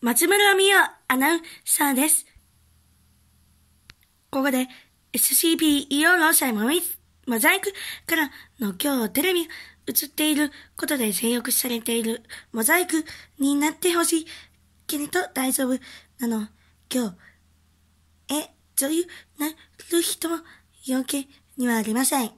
松村美代アナウンサーです。ここで SCP 医療の際モザイクからの今日テレビ映っていることで制欲されているモザイクになってほしいけれど大丈夫なの。今日、え、女優なる人も余計にはありません。